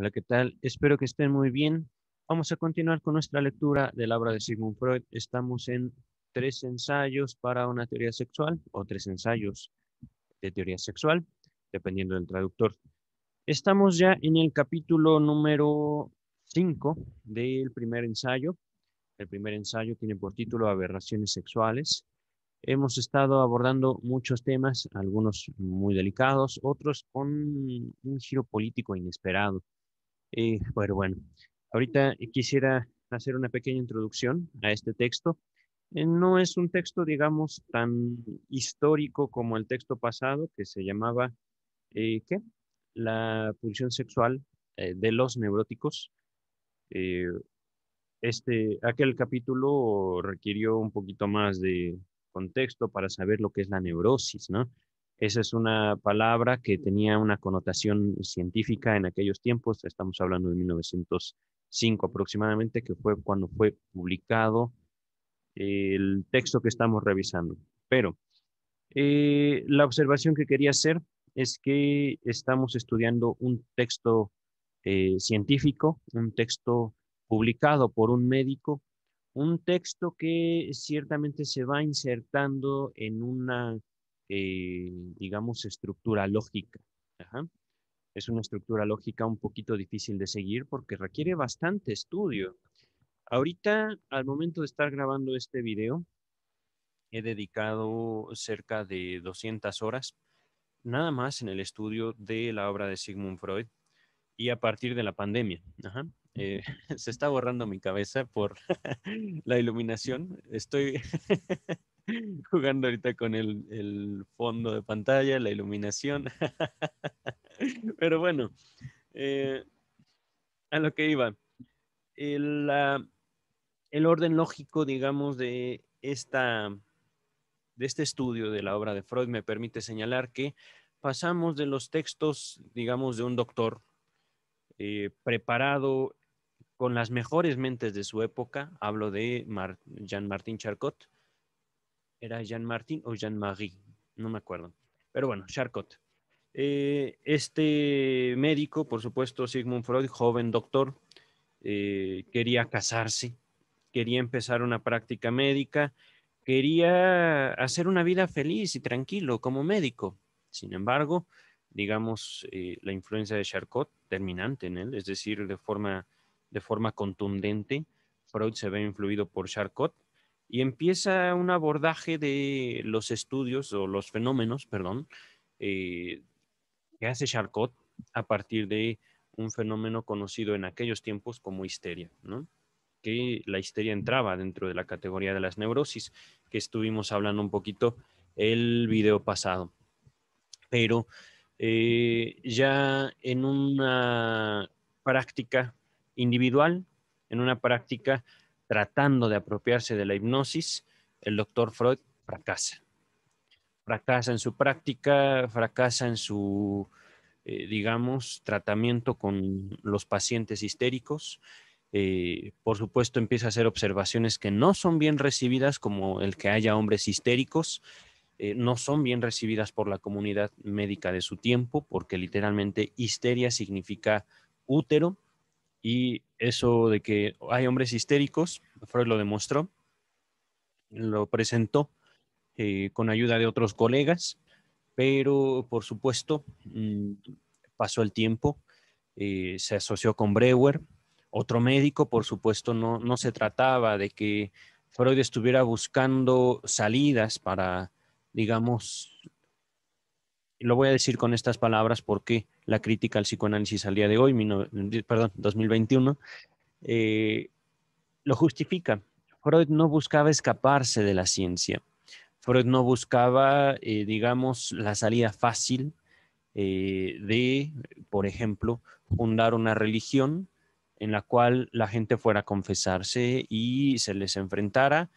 Hola, ¿qué tal? Espero que estén muy bien. Vamos a continuar con nuestra lectura de la obra de Sigmund Freud. Estamos en tres ensayos para una teoría sexual o tres ensayos de teoría sexual, dependiendo del traductor. Estamos ya en el capítulo número 5 del primer ensayo. El primer ensayo tiene por título Aberraciones sexuales. Hemos estado abordando muchos temas, algunos muy delicados, otros con un giro político inesperado. Y eh, bueno, ahorita quisiera hacer una pequeña introducción a este texto. Eh, no es un texto, digamos, tan histórico como el texto pasado que se llamaba, eh, ¿qué? La pulsión sexual de los neuróticos. este, aquel capítulo requirió un poquito más de contexto para saber lo que es la neurosis, ¿no? Esa es una palabra que tenía una connotación científica en aquellos tiempos, estamos hablando de 1905 aproximadamente, que fue cuando fue publicado el texto que estamos revisando. Pero eh, la observación que quería hacer es que estamos estudiando un texto eh, científico, un texto publicado por un médico, un texto que ciertamente se va insertando en una eh, digamos, estructura lógica. Es una estructura lógica un poquito difícil de seguir porque requiere bastante estudio. Ahorita, al momento de estar grabando este video, he dedicado cerca de 200 horas nada más en el estudio de la obra de Sigmund Freud y a partir de la pandemia. Eh, se está borrando mi cabeza por la iluminación. Estoy jugando ahorita con el, fondo de pantalla, la iluminación. Pero bueno, eh, a lo que iba. El, orden lógico, digamos, de, esta, de este estudio de la obra de Freud me permite señalar que pasamos de los textos, digamos, de un doctor eh, preparado con las mejores mentes de su época, hablo de Jean-Martin Charcot, era Jean-Martin o Jean-Marie, no me acuerdo. Pero bueno, Charcot. Eh, este médico, por supuesto, Sigmund Freud, joven doctor, eh, quería casarse, quería empezar una práctica médica, quería hacer una vida feliz y tranquilo como médico. Sin embargo, digamos, eh, la influencia de Charcot terminante en él, es decir, de forma, de forma contundente, Freud se ve influido por Charcot y empieza un abordaje de los estudios o los fenómenos, perdón, eh, que hace Charcot a partir de un fenómeno conocido en aquellos tiempos como histeria, ¿no? que la histeria entraba dentro de la categoría de las neurosis, que estuvimos hablando un poquito el video pasado. Pero eh, ya en una práctica individual, en una práctica tratando de apropiarse de la hipnosis, el doctor Freud fracasa. Fracasa en su práctica, fracasa en su, eh, digamos, tratamiento con los pacientes histéricos. Eh, por supuesto, empieza a hacer observaciones que no son bien recibidas, como el que haya hombres histéricos, eh, no son bien recibidas por la comunidad médica de su tiempo, porque literalmente histeria significa útero, y eso de que hay hombres histéricos, Freud lo demostró, lo presentó eh, con ayuda de otros colegas, pero por supuesto mm, pasó el tiempo, eh, se asoció con Breuer, otro médico, por supuesto no, no se trataba de que Freud estuviera buscando salidas para, digamos, lo voy a decir con estas palabras porque la crítica al psicoanálisis al día de hoy, perdón, 2021, eh, lo justifica. Freud no buscaba escaparse de la ciencia. Freud no buscaba, eh, digamos, la salida fácil eh, de, por ejemplo, fundar una religión en la cual la gente fuera a confesarse y se les enfrentara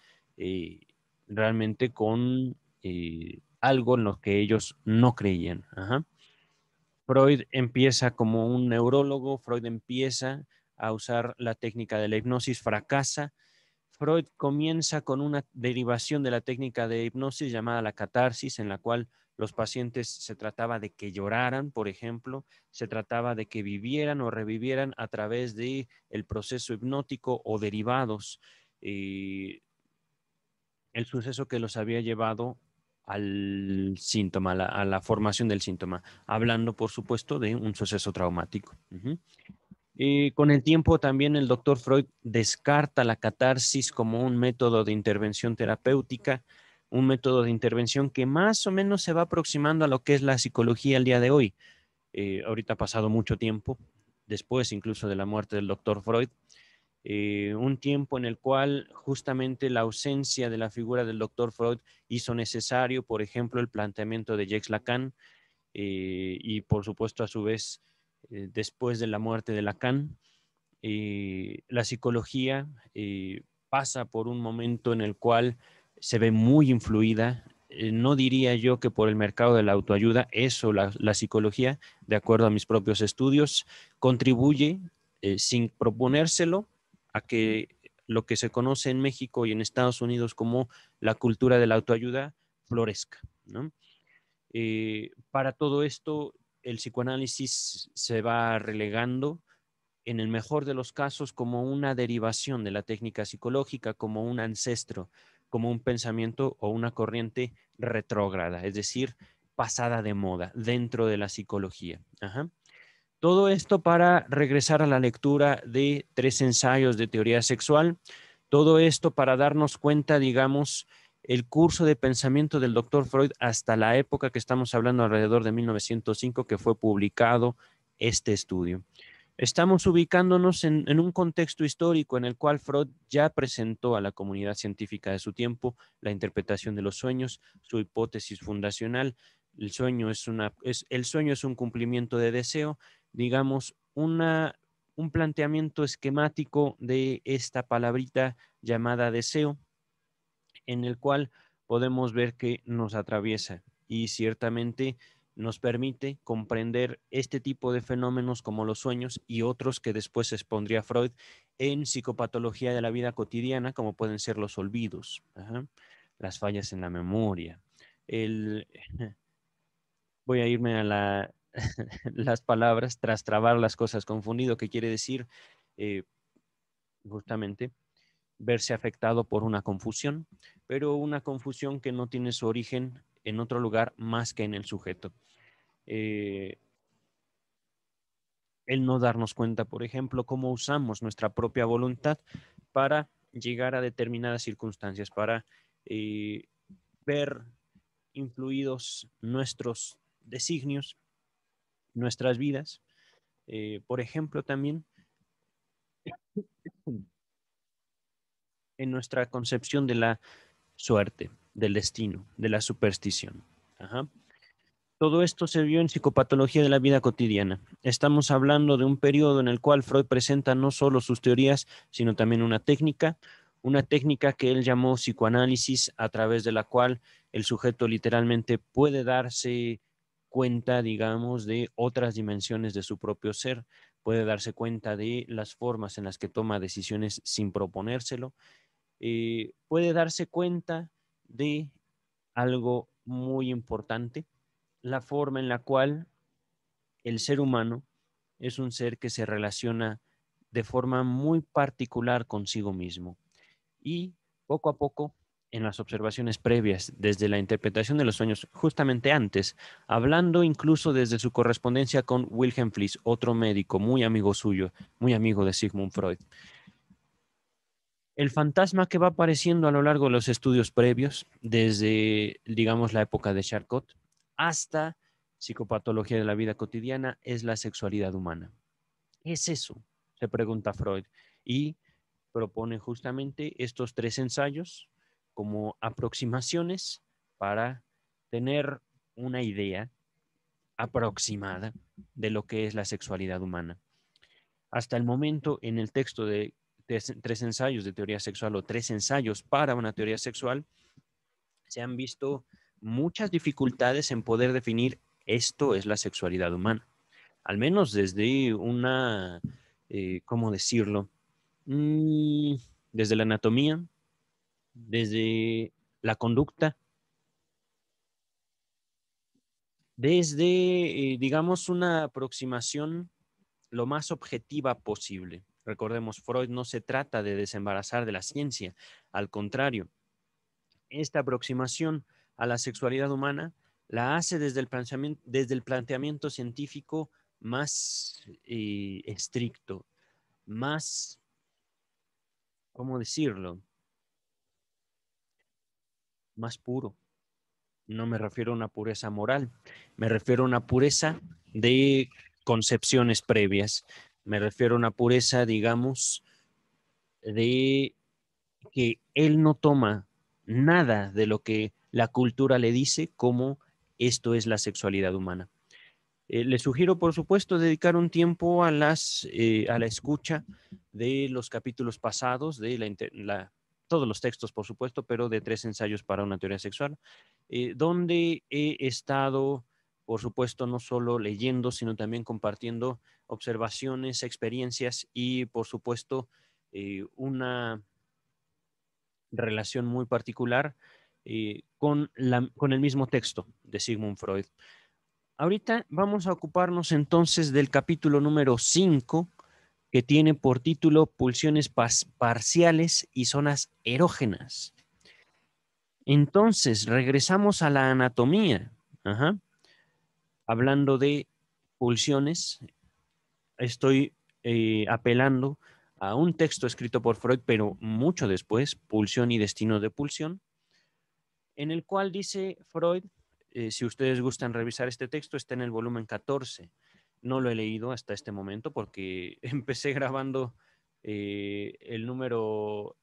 realmente con algo en lo que ellos no creían. Freud empieza como un neurólogo, Freud empieza a usar la técnica de la hipnosis, fracasa. Freud comienza con una derivación de la técnica de hipnosis llamada la catarsis, en la cual los pacientes se trataba de que lloraran, por ejemplo, se trataba de que vivieran o revivieran a través de el proceso hipnótico o derivados. Eh, el suceso que los había llevado al síntoma, a la formación del síntoma, hablando por supuesto de un suceso traumático. con el tiempo también el doctor Freud descarta la catarsis como un método de intervención terapéutica, un método de intervención que más o menos se va aproximando a lo que es la psicología el día de hoy. Eh, ahorita ha pasado mucho tiempo, después incluso de la muerte del doctor Freud, eh, un tiempo en el cual justamente la ausencia de la figura del doctor Freud hizo necesario, por ejemplo, el planteamiento de Jacques Lacan eh, y, por supuesto, a su vez, eh, después de la muerte de Lacan, la psicología pasa por un momento en el cual se ve muy influida no diría yo que por el mercado de la autoayuda, eso, la, psicología, de acuerdo a mis propios estudios, contribuye sin proponérselo a que lo que se conoce en México y en Estados Unidos como la cultura de la autoayuda florezca. ¿no? Eh, para todo esto, el psicoanálisis se va relegando, en el mejor de los casos, como una derivación de la técnica psicológica, como un ancestro, como un pensamiento o una corriente retrógrada, es decir, pasada de moda dentro de la psicología. Ajá. Todo esto para regresar a la lectura de tres ensayos de teoría sexual. Todo esto para darnos cuenta, digamos, el curso de pensamiento del doctor Freud hasta la época que estamos hablando alrededor de 1905 que fue publicado este estudio. Estamos ubicándonos en, un contexto histórico en el cual Freud ya presentó a la comunidad científica de su tiempo la interpretación de los sueños, su hipótesis fundacional. El sueño es, el sueño es un cumplimiento de deseo digamos, una, un planteamiento esquemático de esta palabrita llamada deseo, en el cual podemos ver que nos atraviesa y ciertamente nos permite comprender este tipo de fenómenos como los sueños y otros que después expondría Freud en psicopatología de la vida cotidiana, como pueden ser los olvidos, las fallas en la memoria. El... Voy a irme a la las palabras, tras trabar las cosas, confundido, que quiere decir eh, justamente verse afectado por una confusión, pero una confusión que no tiene su origen en otro lugar más que en el sujeto. Eh, el no darnos cuenta, por ejemplo, cómo usamos nuestra propia voluntad para llegar a determinadas circunstancias, para eh, ver influidos nuestros designios nuestras vidas. Eh, por ejemplo, también en nuestra concepción de la suerte, del destino, de la superstición. Todo esto se vio en psicopatología de la vida cotidiana. Estamos hablando de un periodo en el cual Freud presenta no solo sus teorías, sino también una técnica, una técnica que él llamó psicoanálisis, a través de la cual el sujeto literalmente puede darse cuenta, digamos, de otras dimensiones de su propio ser, puede darse cuenta de las formas en las que toma decisiones sin proponérselo, eh, puede darse cuenta de algo muy importante, la forma en la cual el ser humano es un ser que se relaciona de forma muy particular consigo mismo y poco a poco en las observaciones previas, desde la interpretación de los sueños justamente antes, hablando incluso desde su correspondencia con Wilhelm Fliss, otro médico muy amigo suyo, muy amigo de Sigmund Freud. El fantasma que va apareciendo a lo largo de los estudios previos, desde, digamos, la época de Charcot hasta psicopatología de la vida cotidiana, es la sexualidad humana. es eso? Se pregunta Freud y propone justamente estos tres ensayos como aproximaciones para tener una idea aproximada de lo que es la sexualidad humana. Hasta el momento, en el texto de tres, ensayos de teoría sexual o tres ensayos para una teoría sexual, se han visto muchas dificultades en poder definir esto es la sexualidad humana. Al menos desde una, eh, ¿cómo decirlo? Mm, desde la anatomía, desde la conducta, desde, eh, digamos, una aproximación lo más objetiva posible. Recordemos, Freud no se trata de desembarazar de la ciencia, al contrario, esta aproximación a la sexualidad humana la hace desde el planteamiento, científico más eh, estricto, más, ¿cómo decirlo? más puro. No me refiero a una pureza moral, me refiero a una pureza de concepciones previas, me refiero a una pureza, digamos, de que él no toma nada de lo que la cultura le dice como esto es la sexualidad humana. Eh, le sugiero, por supuesto, dedicar un tiempo a, las, eh, a la escucha de los capítulos pasados de la todos los textos, por supuesto, pero de tres ensayos para una teoría sexual, eh, donde he estado, por supuesto, no solo leyendo, sino también compartiendo observaciones, experiencias y, por supuesto, eh, una relación muy particular eh, con, con el mismo texto de Sigmund Freud. Ahorita vamos a ocuparnos entonces del capítulo número 5 que tiene por título Pulsiones parciales y zonas erógenas. Entonces, regresamos a la anatomía, hablando de pulsiones. Estoy eh, apelando a un texto escrito por Freud, pero mucho después, Pulsión y Destino de Pulsión, en el cual dice Freud, eh, si ustedes gustan revisar este texto, está en el volumen 14, no lo he leído hasta este momento porque empecé grabando eh, el número,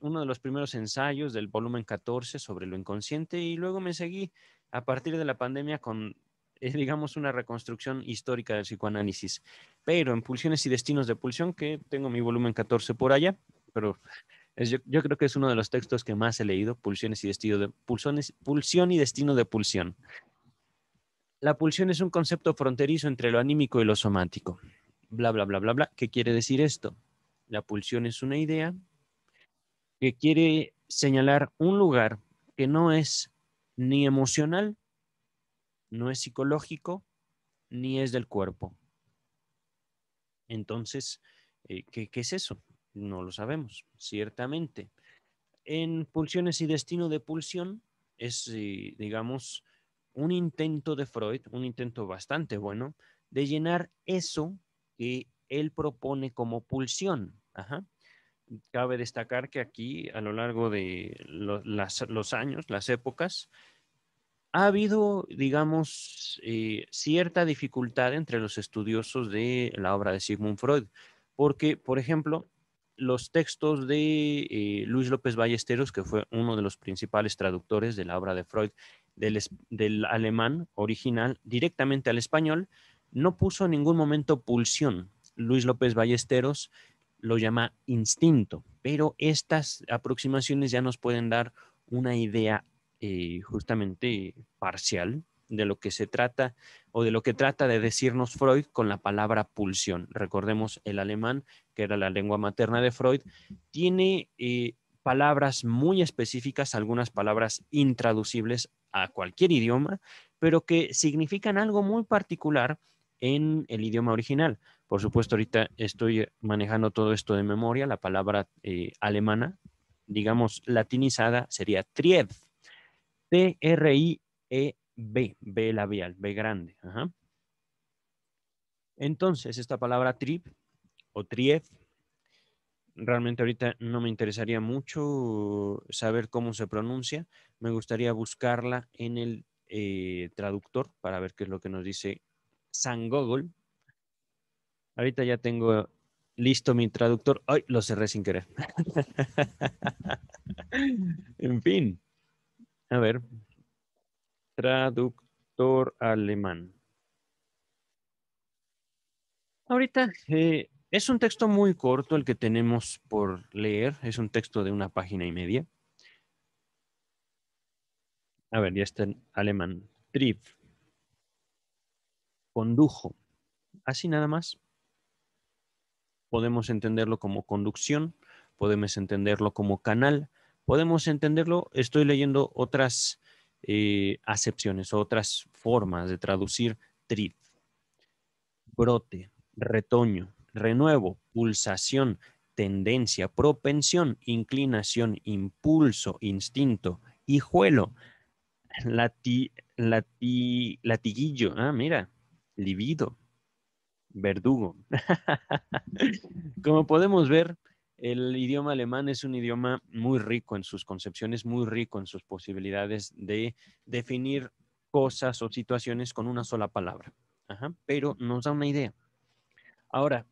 uno de los primeros ensayos del volumen 14 sobre lo inconsciente y luego me seguí a partir de la pandemia con, eh, digamos, una reconstrucción histórica del psicoanálisis. Pero en Pulsiones y Destinos de Pulsión, que tengo mi volumen 14 por allá, pero yo, creo que es uno de los textos que más he leído, Pulsiones y Destino de Pulsión y Destino de Pulsión. La pulsión es un concepto fronterizo entre lo anímico y lo somático. Bla, bla, bla, bla, bla. ¿Qué quiere decir esto? La pulsión es una idea que quiere señalar un lugar que no es ni emocional, no es psicológico, ni es del cuerpo. Entonces, eh, ¿qué, es eso? No lo sabemos, ciertamente. En pulsiones y destino de pulsión es, eh, digamos, un intento de Freud, un intento bastante bueno, de llenar eso que él propone como pulsión. Cabe destacar que aquí, a lo largo de los años, las épocas, ha habido, digamos, eh, cierta dificultad entre los estudiosos de la obra de Sigmund Freud, porque, por ejemplo, los textos de eh, Luis López Ballesteros, que fue uno de los principales traductores de la obra de Freud del, alemán original directamente al español, no puso en ningún momento pulsión. Luis López Ballesteros lo llama instinto, pero estas aproximaciones ya nos pueden dar una idea eh, justamente parcial de lo que se trata o de lo que trata de decirnos Freud con la palabra pulsión. Recordemos el alemán, que era la lengua materna de Freud, tiene eh, palabras muy específicas, algunas palabras intraducibles a cualquier idioma, pero que significan algo muy particular en el idioma original. Por supuesto, ahorita estoy manejando todo esto de memoria. La palabra eh, alemana, digamos, latinizada sería trieb. E T-R-I-E-B, B labial, B grande. Entonces, esta palabra trip o trieb, realmente ahorita no me interesaría mucho saber cómo se pronuncia. Me gustaría buscarla en el eh, traductor para ver qué es lo que nos dice San Google. Ahorita ya tengo listo mi traductor. Ay, lo cerré sin querer. en fin. A ver. Traductor alemán. Ahorita. Es un texto muy corto el que tenemos por leer, es un texto de una página y media. A ver, ya está en alemán. Trip. Condujo. Así nada más. Podemos entenderlo como conducción, podemos entenderlo como canal, podemos entenderlo, estoy leyendo otras eh, acepciones, otras formas de traducir trip. Brote, retoño, renuevo, pulsación, tendencia, propensión, inclinación, impulso, instinto, hijuelo, lati, latiguillo, ah, mira, libido, verdugo. Como podemos ver, el idioma alemán es un idioma muy rico en sus concepciones, muy rico en sus posibilidades de definir cosas o situaciones con una sola palabra, pero nos da una idea. Ahora,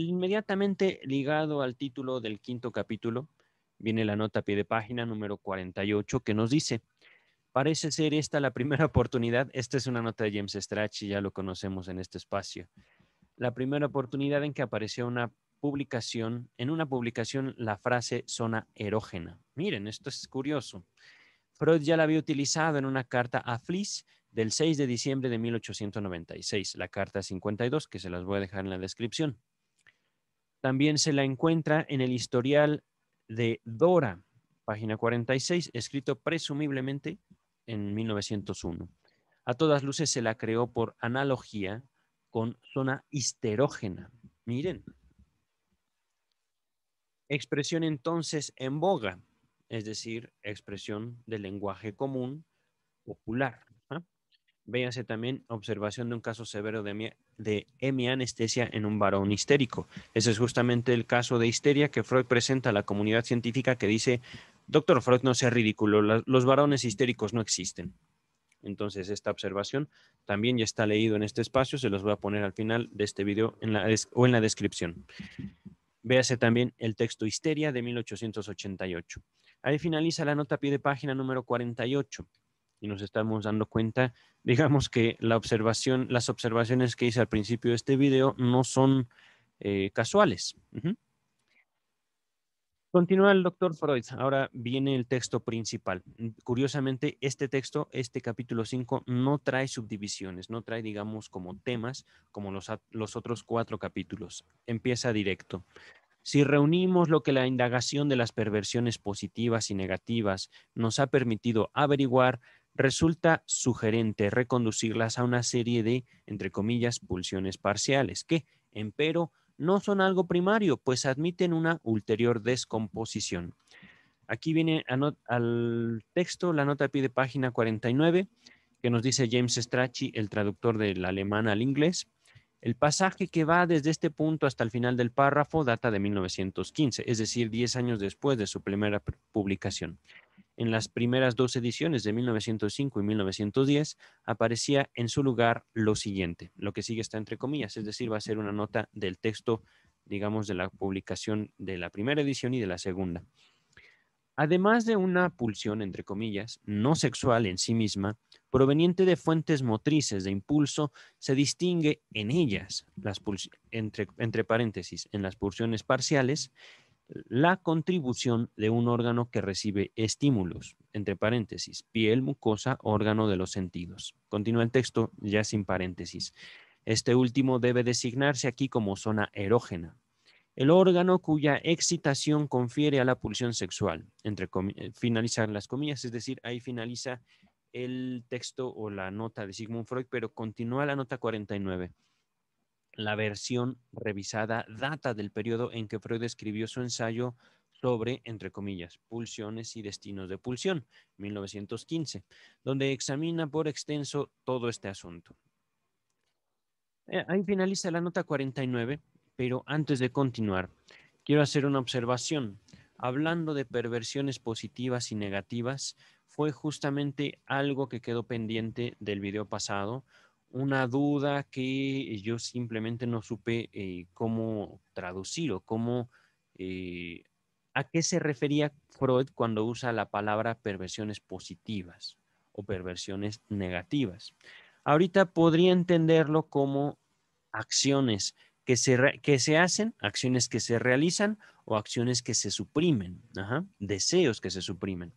inmediatamente ligado al título del quinto capítulo, viene la nota pie de página número 48 que nos dice, parece ser esta la primera oportunidad, esta es una nota de James y ya lo conocemos en este espacio, la primera oportunidad en que apareció una publicación, en una publicación la frase zona erógena. Miren, esto es curioso. Freud ya la había utilizado en una carta a Fliss del 6 de diciembre de 1896, la carta 52, que se las voy a dejar en la descripción. También se la encuentra en el historial de Dora, página 46, escrito presumiblemente en 1901. A todas luces se la creó por analogía con zona histerógena. Miren. Expresión entonces en boga, es decir, expresión del lenguaje común popular. ¿Ah? Véase también observación de un caso severo de de hemi-anestesia en un varón histérico. Ese es justamente el caso de histeria que Freud presenta a la comunidad científica que dice, doctor Freud, no sea ridículo, los varones histéricos no existen. Entonces, esta observación también ya está leído en este espacio, se los voy a poner al final de este video en la o en la descripción. Véase también el texto Histeria de 1888. Ahí finaliza la nota pie de página número 48 y nos estamos dando cuenta, digamos que las observaciones que hice al principio de este video no son eh, casuales. Continúa el doctor Freud. Ahora viene el texto principal. Curiosamente, este texto, este capítulo 5, no trae subdivisiones, no trae, digamos, como temas, como los, los otros cuatro capítulos. Empieza directo. Si reunimos lo que la indagación de las perversiones positivas y negativas nos ha permitido averiguar, resulta sugerente reconducirlas a una serie de, entre comillas, pulsiones parciales, que, empero, no son algo primario, pues admiten una ulterior descomposición. Aquí viene al texto la nota pide página 49, que nos dice James Strachey, el traductor del alemán al inglés. El pasaje que va desde este punto hasta el final del párrafo data de 1915, es decir, 10 años después de su primera publicación. En las primeras dos ediciones de 1905 y 1910 aparecía en su lugar lo siguiente, lo que sigue está entre comillas, es decir, va a ser una nota del texto, digamos, de la publicación de la primera edición y de la segunda. Además de una pulsión, entre comillas, no sexual en sí misma, proveniente de fuentes motrices de impulso, se distingue en ellas, las entre, entre paréntesis, en las pulsiones parciales la contribución de un órgano que recibe estímulos, entre paréntesis, piel, mucosa, órgano de los sentidos. Continúa el texto ya sin paréntesis. Este último debe designarse aquí como zona erógena. El órgano cuya excitación confiere a la pulsión sexual, entre eh, finalizar las comillas, es decir, ahí finaliza el texto o la nota de Sigmund Freud, pero continúa la nota 49. La versión revisada data del periodo en que Freud escribió su ensayo sobre, entre comillas, pulsiones y destinos de pulsión, 1915, donde examina por extenso todo este asunto. Eh, ahí finaliza la nota 49, pero antes de continuar, quiero hacer una observación. Hablando de perversiones positivas y negativas, fue justamente algo que quedó pendiente del video pasado, una duda que yo simplemente no supe eh, cómo traducir o cómo, eh, a qué se refería Freud cuando usa la palabra perversiones positivas o perversiones negativas. Ahorita podría entenderlo como acciones que se, que se hacen, acciones que se realizan o acciones que se suprimen, deseos que se suprimen.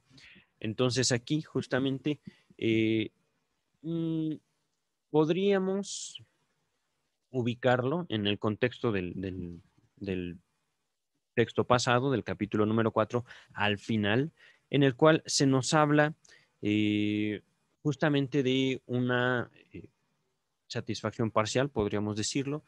Entonces aquí justamente... Eh, mm, podríamos ubicarlo en el contexto del, texto pasado, del capítulo número 4, al final, en el cual se nos habla eh, justamente de una eh, satisfacción parcial, podríamos decirlo,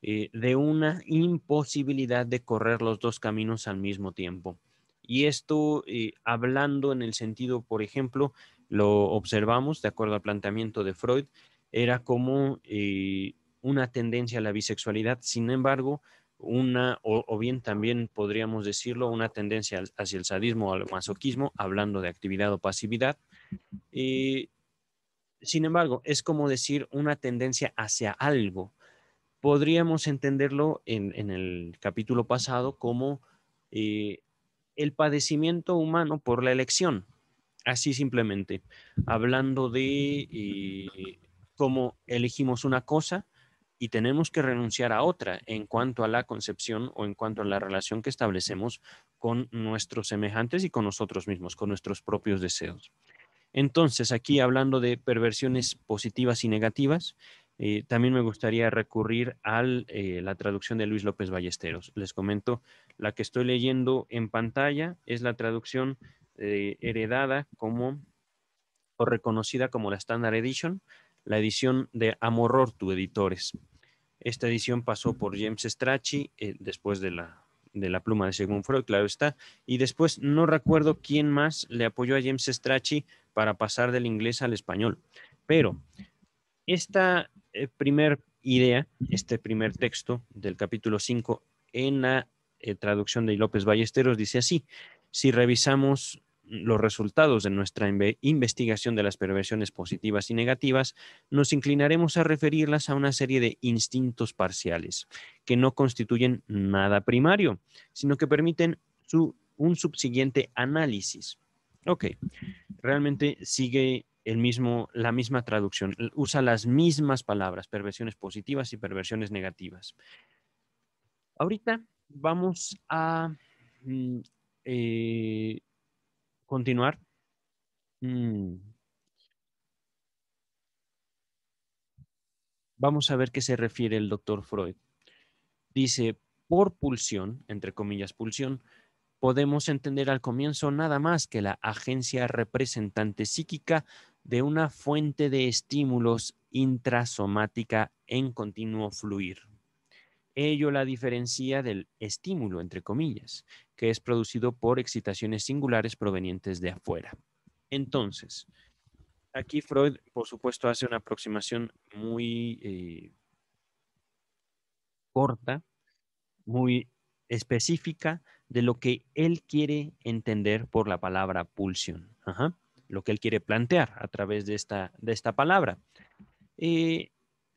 eh, de una imposibilidad de correr los dos caminos al mismo tiempo. Y esto hablando en el sentido, por ejemplo, lo observamos de acuerdo al planteamiento de Freud, era como eh, una tendencia a la bisexualidad, sin embargo, una, o, bien también podríamos decirlo, una tendencia hacia el sadismo o al masoquismo, hablando de actividad o pasividad. Eh, sin embargo, es como decir una tendencia hacia algo. Podríamos entenderlo en, el capítulo pasado como eh, el padecimiento humano por la elección, así simplemente, hablando de como elegimos una cosa y tenemos que renunciar a otra en cuanto a la concepción o en cuanto a la relación que establecemos con nuestros semejantes y con nosotros mismos, con nuestros propios deseos. Entonces, aquí hablando de perversiones positivas y negativas, eh, también me gustaría recurrir a eh, la traducción de Luis López Ballesteros. Les comento, la que estoy leyendo en pantalla es la traducción eh, heredada como o reconocida como la Standard Edition la edición de Amor tu editores. Esta edición pasó por James Strachey, eh, después de la, pluma de Sigmund Freud, claro está, y después no recuerdo quién más le apoyó a James Strachey para pasar del inglés al español. Pero esta primera eh, primer idea, este primer texto del capítulo 5 en la eh, traducción de López Ballesteros dice así, si revisamos los resultados de nuestra investigación de las perversiones positivas y negativas, nos inclinaremos a referirlas a una serie de instintos parciales, que no constituyen nada primario, sino que permiten un subsiguiente análisis. Ok, realmente sigue el mismo, la misma traducción, usa las mismas palabras, perversiones positivas y perversiones negativas. Ahorita vamos a mm, eh, continuar. Mm. Vamos a ver qué se refiere el doctor Freud. Dice, por pulsión, entre comillas pulsión, podemos entender al comienzo nada más que la agencia representante psíquica de una fuente de estímulos intrasomática en continuo fluir. Ello la diferencia del estímulo, entre comillas, que es producido por excitaciones singulares provenientes de afuera. Entonces, aquí Freud, por supuesto, hace una aproximación muy eh, corta, muy específica de lo que él quiere entender por la palabra pulsión, lo que él quiere plantear a través de esta, de esta palabra. Eh,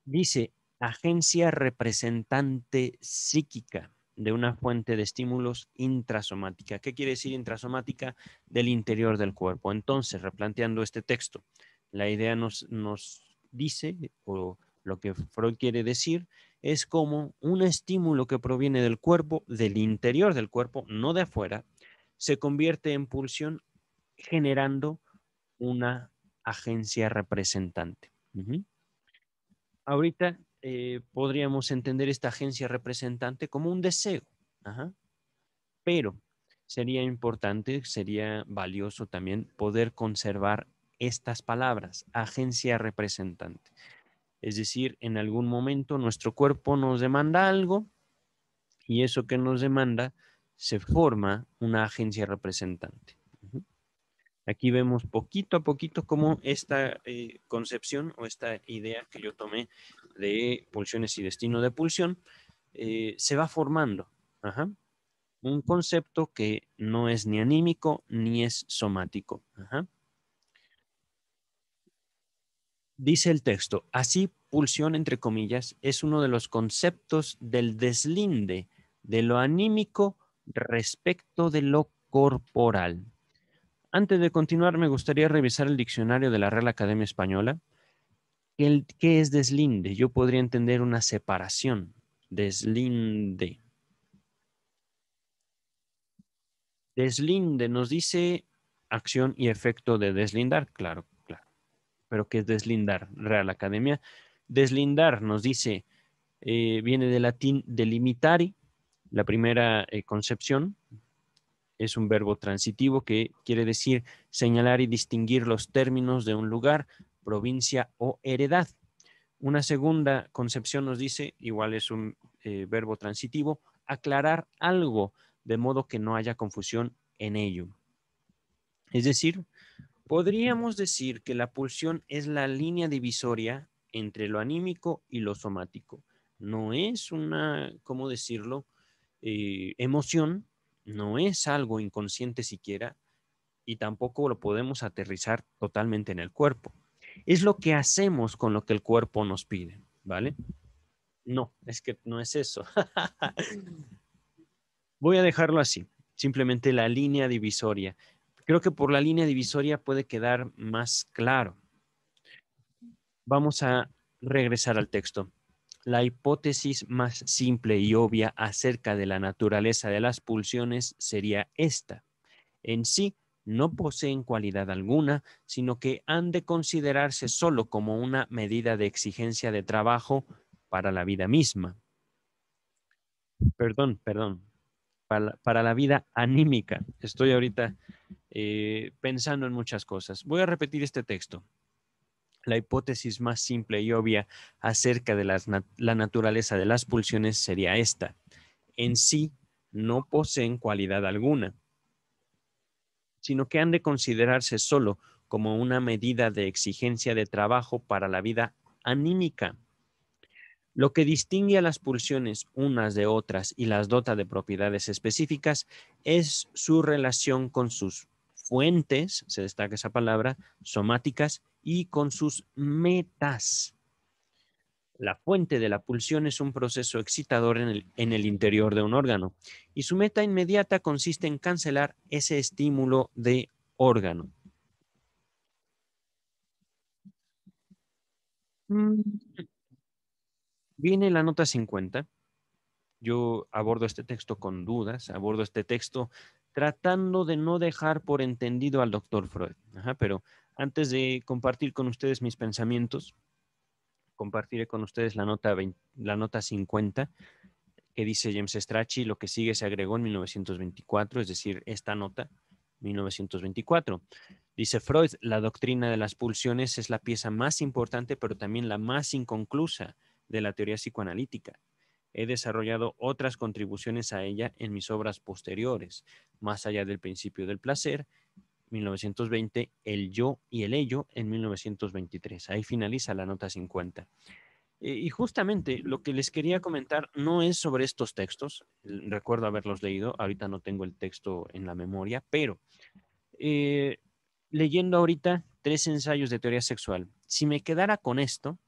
dice, agencia representante psíquica de una fuente de estímulos intrasomática. ¿Qué quiere decir intrasomática? Del interior del cuerpo. Entonces, replanteando este texto, la idea nos, nos dice, o lo que Freud quiere decir, es como un estímulo que proviene del cuerpo, del interior del cuerpo, no de afuera, se convierte en pulsión generando una agencia representante. Ahorita eh, podríamos entender esta agencia representante como un deseo. Pero sería importante, sería valioso también poder conservar estas palabras, agencia representante. Es decir, en algún momento nuestro cuerpo nos demanda algo y eso que nos demanda se forma una agencia representante. Aquí vemos poquito a poquito cómo esta eh, concepción o esta idea que yo tomé de pulsiones y destino de pulsión, eh, se va formando. Un concepto que no es ni anímico ni es somático. Dice el texto, así pulsión, entre comillas, es uno de los conceptos del deslinde de lo anímico respecto de lo corporal. Antes de continuar, me gustaría revisar el diccionario de la Real Academia Española ¿Qué es deslinde? Yo podría entender una separación. Deslinde. Deslinde nos dice acción y efecto de deslindar, claro, claro. Pero ¿qué es deslindar? Real Academia. Deslindar nos dice, eh, viene del latín delimitari, la primera eh, concepción. Es un verbo transitivo que quiere decir señalar y distinguir los términos de un lugar provincia o heredad. Una segunda concepción nos dice, igual es un eh, verbo transitivo, aclarar algo de modo que no haya confusión en ello. Es decir, podríamos decir que la pulsión es la línea divisoria entre lo anímico y lo somático. No es una, ¿cómo decirlo? Eh, emoción, no es algo inconsciente siquiera y tampoco lo podemos aterrizar totalmente en el cuerpo es lo que hacemos con lo que el cuerpo nos pide, ¿vale? No, es que no es eso. Voy a dejarlo así, simplemente la línea divisoria. Creo que por la línea divisoria puede quedar más claro. Vamos a regresar al texto. La hipótesis más simple y obvia acerca de la naturaleza de las pulsiones sería esta. En sí, no poseen cualidad alguna, sino que han de considerarse solo como una medida de exigencia de trabajo para la vida misma. Perdón, perdón, para, la vida anímica. Estoy ahorita eh, pensando en muchas cosas. Voy a repetir este texto. La hipótesis más simple y obvia acerca de la naturaleza de las pulsiones sería esta. En sí, no poseen cualidad alguna sino que han de considerarse solo como una medida de exigencia de trabajo para la vida anímica. Lo que distingue a las pulsiones unas de otras y las dota de propiedades específicas es su relación con sus fuentes, se destaca esa palabra, somáticas y con sus metas. La fuente de la pulsión es un proceso excitador en el, interior de un órgano y su meta inmediata consiste en cancelar ese estímulo de órgano. Mm. Viene la nota 50. Yo abordo este texto con dudas, abordo este texto tratando de no dejar por entendido al doctor Freud. pero antes de compartir con ustedes mis pensamientos, compartiré con ustedes la nota, 50 que dice James Strachey, lo que sigue se agregó en 1924, es decir, esta nota, 1924. Dice Freud, la doctrina de las pulsiones es la pieza más importante, pero también la más inconclusa de la teoría psicoanalítica. He desarrollado otras contribuciones a ella en mis obras posteriores, más allá del principio del placer, 1920, el yo y el ello en 1923. Ahí finaliza la nota 50. Eh, y justamente lo que les quería comentar no es sobre estos textos, recuerdo haberlos leído, ahorita no tengo el texto en la memoria, pero eh, leyendo ahorita tres ensayos de teoría sexual, si me quedara con esto,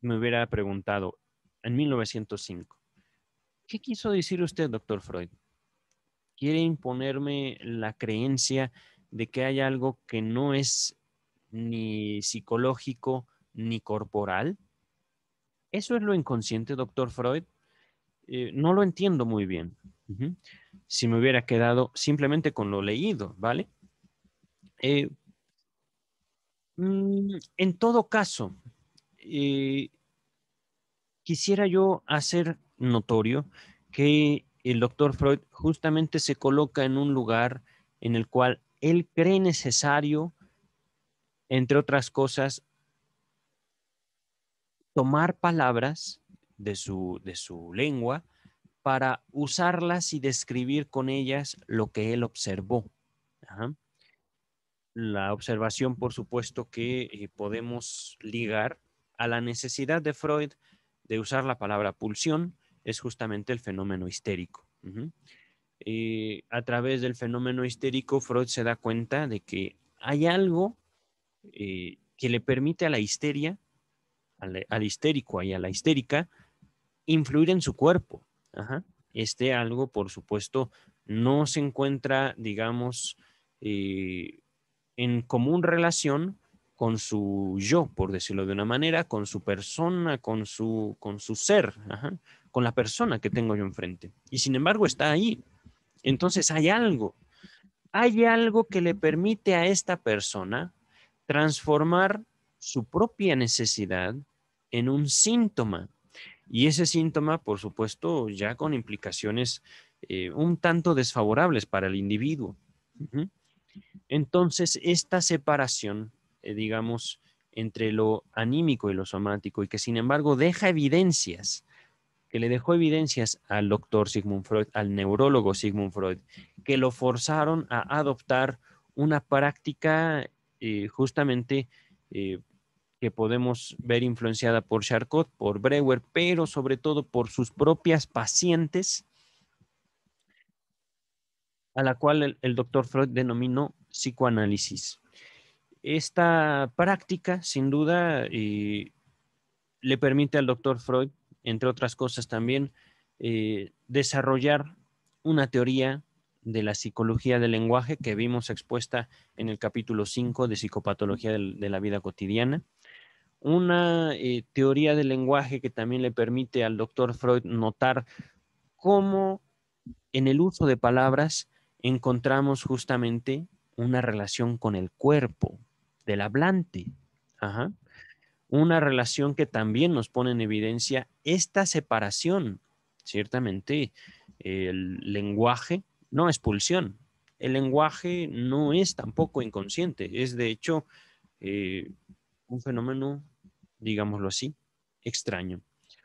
me hubiera preguntado en 1905, ¿qué quiso decir usted, doctor Freud? quiere imponerme la creencia de que hay algo que no es ni psicológico ni corporal. Eso es lo inconsciente, doctor Freud. Eh, no lo entiendo muy bien. Si me hubiera quedado simplemente con lo leído, ¿vale? Eh, mm, en todo caso, eh, quisiera yo hacer notorio que el doctor Freud justamente se coloca en un lugar en el cual él cree necesario, entre otras cosas, tomar palabras de su, de su lengua para usarlas y describir con ellas lo que él observó. La observación, por supuesto, que eh, podemos ligar a la necesidad de Freud de usar la palabra pulsión, es justamente el fenómeno histérico. Eh, a través del fenómeno histérico, Freud se da cuenta de que hay algo eh, que le permite a la histeria, al, histérico y a la histérica, influir en su cuerpo. Este algo, por supuesto, no se encuentra, digamos, eh, en común relación con su yo, por decirlo de una manera, con su persona, con su, con su ser, Ajá con la persona que tengo yo enfrente. Y sin embargo está ahí. Entonces hay algo, hay algo que le permite a esta persona transformar su propia necesidad en un síntoma. Y ese síntoma, por supuesto, ya con implicaciones eh, un tanto desfavorables para el individuo. Entonces, esta separación, eh, digamos, entre lo anímico y lo somático, y que sin embargo deja evidencias le dejó evidencias al doctor Sigmund Freud, al neurólogo Sigmund Freud, que lo forzaron a adoptar una práctica eh, justamente eh, que podemos ver influenciada por Charcot, por Breuer, pero sobre todo por sus propias pacientes, a la cual el, doctor Freud denominó psicoanálisis. Esta práctica, sin duda, eh, le permite al doctor Freud entre otras cosas también, eh, desarrollar una teoría de la psicología del lenguaje que vimos expuesta en el capítulo 5 de psicopatología de la vida cotidiana. Una eh, teoría del lenguaje que también le permite al doctor Freud notar cómo en el uso de palabras encontramos justamente una relación con el cuerpo del hablante. Ajá una relación que también nos pone en evidencia esta separación. Ciertamente, el lenguaje no es pulsión, el lenguaje no es tampoco inconsciente, es de hecho eh, un fenómeno, digámoslo así, extraño,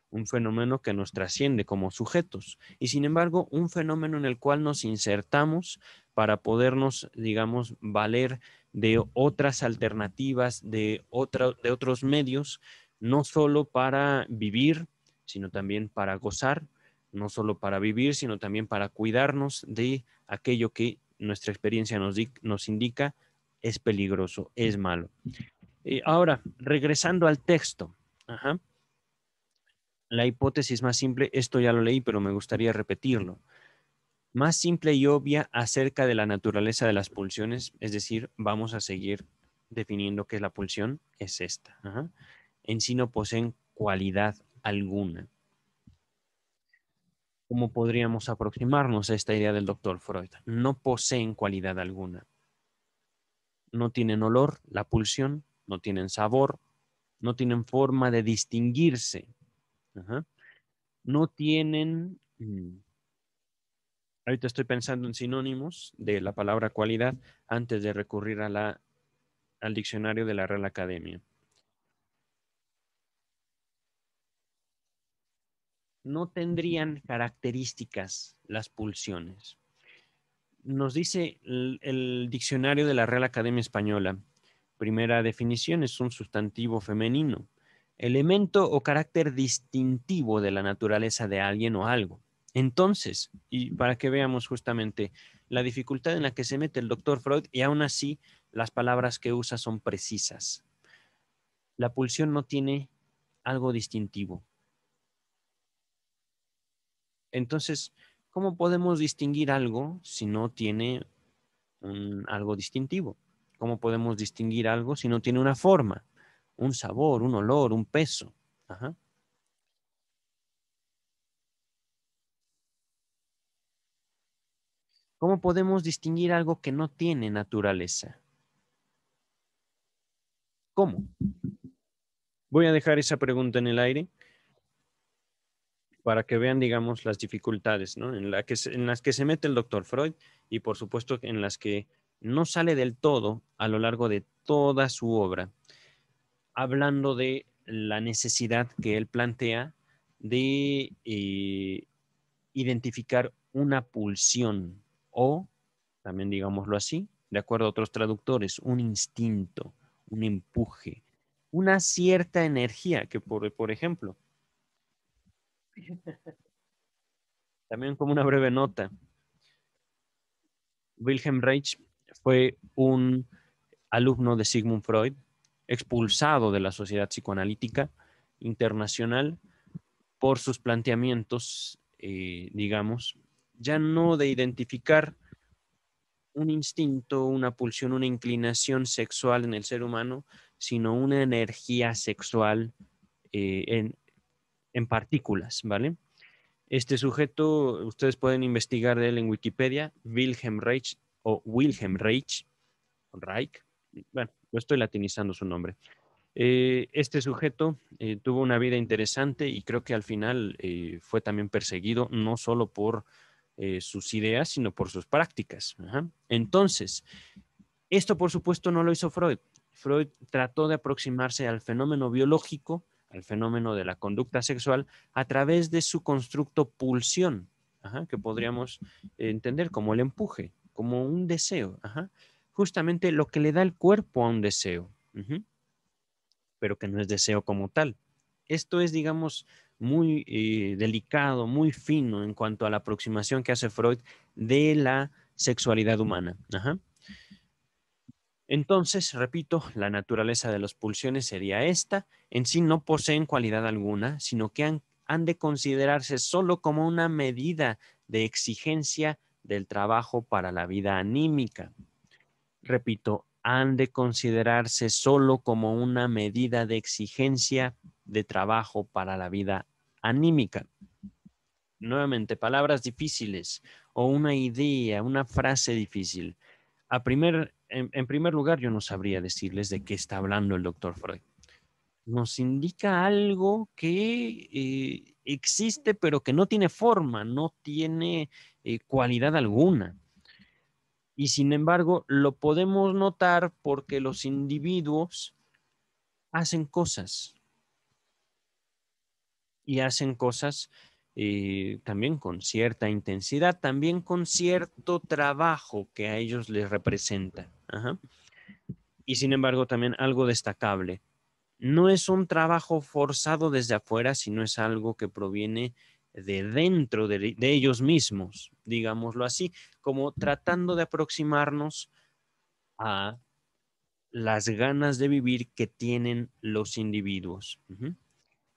un fenómeno que nos trasciende como sujetos y sin embargo un fenómeno en el cual nos insertamos para podernos, digamos, valer de otras alternativas, de, de otros medios, no solo para vivir, sino también para gozar, no solo para vivir, sino también para cuidarnos de aquello que nuestra experiencia nos, nos indica es peligroso, es malo. Y eh, ahora, regresando al texto, la hipótesis más simple, esto ya lo leí, pero me gustaría repetirlo más simple y obvia acerca de la naturaleza de las pulsiones, es decir, vamos a seguir definiendo qué es la pulsión, es esta. En sí no poseen cualidad alguna. ¿Cómo podríamos aproximarnos a esta idea del doctor Freud? No poseen cualidad alguna. No tienen olor, la pulsión, no tienen sabor, no tienen forma de distinguirse, no tienen mm, ahorita estoy pensando en sinónimos de la palabra cualidad antes de recurrir a al diccionario de la Real Academia. No tendrían características las pulsiones. Nos dice el diccionario de la Real Academia Española. Primera definición es un sustantivo femenino, elemento o carácter distintivo de la naturaleza de alguien o algo entonces, y para que veamos justamente la dificultad en la que se mete el doctor Freud y aún así las palabras que usa son precisas. La pulsión no tiene algo distintivo. Entonces, ¿cómo podemos distinguir algo si no tiene algo distintivo? ¿Cómo podemos distinguir algo si no tiene una forma, un sabor, un olor, un peso? Ajá. ¿Cómo podemos distinguir algo que no tiene naturaleza? ¿Cómo? Voy a dejar esa pregunta en el aire para que vean, digamos, las dificultades en, las que se mete el doctor Freud y por supuesto en las que no sale del todo a lo largo de toda su obra, hablando de la necesidad que él plantea de eh, identificar una pulsión o, también digámoslo así, de acuerdo a otros traductores, un instinto, un empuje, una cierta energía que, por, por ejemplo, también como una breve nota, Wilhelm Reich fue un alumno de Sigmund Freud, expulsado de la Sociedad Psicoanalítica Internacional por sus planteamientos, eh, digamos, ya no de identificar un instinto, una pulsión, una inclinación sexual en el ser humano, sino una energía sexual eh, en, partículas, ¿vale? Este sujeto, ustedes pueden investigar de él en Wikipedia, Wilhelm Reich o Wilhelm Reich, Reich, bueno, estoy latinizando su nombre. Eh, este sujeto eh, tuvo una vida interesante y creo que al final fue también perseguido no solo por eh, sus ideas, sino por sus prácticas. Entonces, esto por supuesto no lo hizo Freud. Freud trató de aproximarse al fenómeno biológico, al fenómeno de la conducta sexual, a través de su constructo pulsión, que podríamos entender como el empuje, como un deseo, justamente lo que le da el cuerpo a un deseo, pero que no es deseo como tal. Esto es, digamos, muy eh, delicado, muy fino en cuanto a la aproximación que hace Freud de la sexualidad humana. Entonces, repito, la naturaleza de las pulsiones sería esta. En sí no poseen cualidad alguna, sino que han, de considerarse solo como una medida de exigencia del trabajo para la vida anímica. Repito, han de considerarse solo como una medida de exigencia de trabajo para la vida anímica. Nuevamente, palabras difíciles o una idea, una frase difícil. A primer, en, primer lugar, yo no sabría decirles de qué está hablando el doctor Freud. Nos indica algo que eh, existe, pero que no tiene forma, no tiene eh, cualidad alguna. Y sin embargo, lo podemos notar porque los individuos hacen cosas, y hacen cosas eh, también con cierta intensidad, también con cierto trabajo que a ellos les representa. Y sin embargo, también algo destacable. No es un trabajo forzado desde afuera, sino es algo que proviene de dentro de, ellos mismos, digámoslo así, como tratando de aproximarnos a las ganas de vivir que tienen los individuos.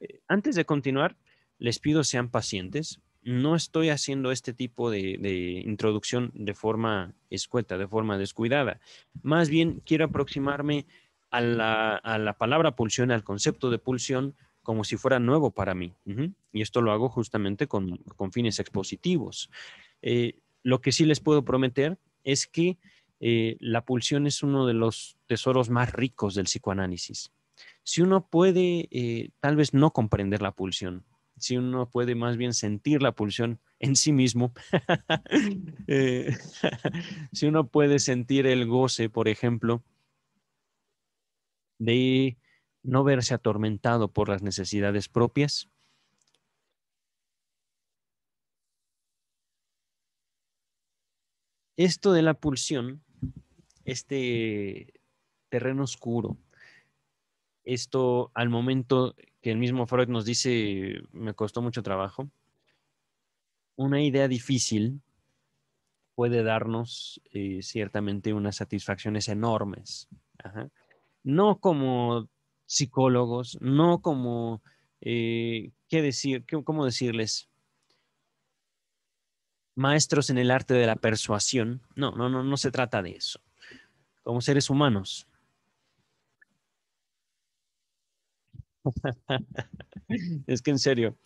Eh, antes de continuar, les pido sean pacientes. No estoy haciendo este tipo de, introducción de forma escueta, de forma descuidada. Más bien quiero aproximarme a la, palabra pulsión, al concepto de pulsión, como si fuera nuevo para mí. Y esto lo hago justamente con, fines expositivos. Eh, lo que sí les puedo prometer es que eh, la pulsión es uno de los tesoros más ricos del psicoanálisis si uno puede eh, tal vez no comprender la pulsión, si uno puede más bien sentir la pulsión en sí mismo, eh, si uno puede sentir el goce, por ejemplo, de no verse atormentado por las necesidades propias, esto de la pulsión, este terreno oscuro, esto al momento que el mismo Freud nos dice, me costó mucho trabajo, una idea difícil puede darnos eh, ciertamente unas satisfacciones enormes. No como psicólogos, no como, eh, ¿qué decir? ¿Cómo decirles? Maestros en el arte de la persuasión. No, no, no, no se trata de eso. Como seres humanos, es que en serio,